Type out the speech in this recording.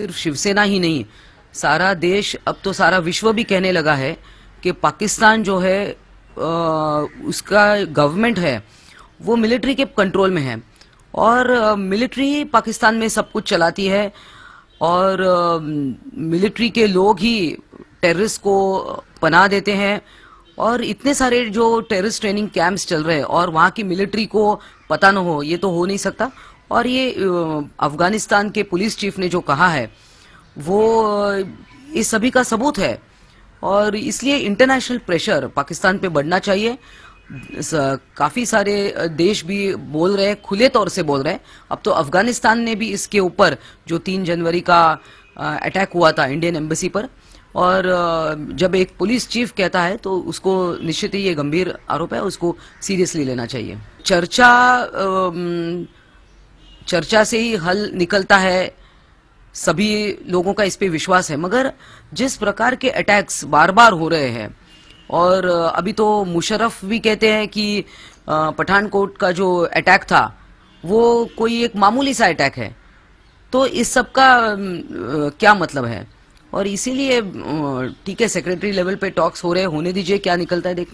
सिर्फ शिवसेना ही नहीं सारा देश अब तो सारा विश्व भी कहने लगा है कि पाकिस्तान जो है आ, उसका गवर्नमेंट है वो मिलिट्री के कंट्रोल में है और आ, मिलिट्री पाकिस्तान में सब कुछ चलाती है और आ, मिलिट्री के लोग ही टेररिस्ट को पना देते हैं और इतने सारे जो टेररिस्ट ट्रेनिंग कैंप्स चल रहे हैं और वहाँ की मिलिट्री को पता न हो ये तो हो नहीं सकता और ये अफगानिस्तान के पुलिस चीफ ने जो कहा है वो इस सभी का सबूत है और इसलिए इंटरनेशनल प्रेशर पाकिस्तान पे बढ़ना चाहिए काफी सारे देश भी बोल रहे हैं खुले तौर से बोल रहे हैं अब तो अफगानिस्तान ने भी इसके ऊपर जो तीन जनवरी का अटैक हुआ था इंडियन एम्बेसी पर और जब एक पुलिस चीफ कहता है तो उसको निश्चित ही ये गंभीर आरोप है उसको सीरियसली लेना चाहिए चर्चा चर्चा से ही हल निकलता है सभी लोगों का इस पर विश्वास है मगर जिस प्रकार के अटैक्स बार बार हो रहे हैं और अभी तो मुशरफ भी कहते हैं कि पठानकोट का जो अटैक था वो कोई एक मामूली सा अटैक है तो इस सब का क्या मतलब है और इसीलिए ठीक है सेक्रेटरी लेवल पे टॉक्स हो रहे होने दीजिए क्या निकलता है देख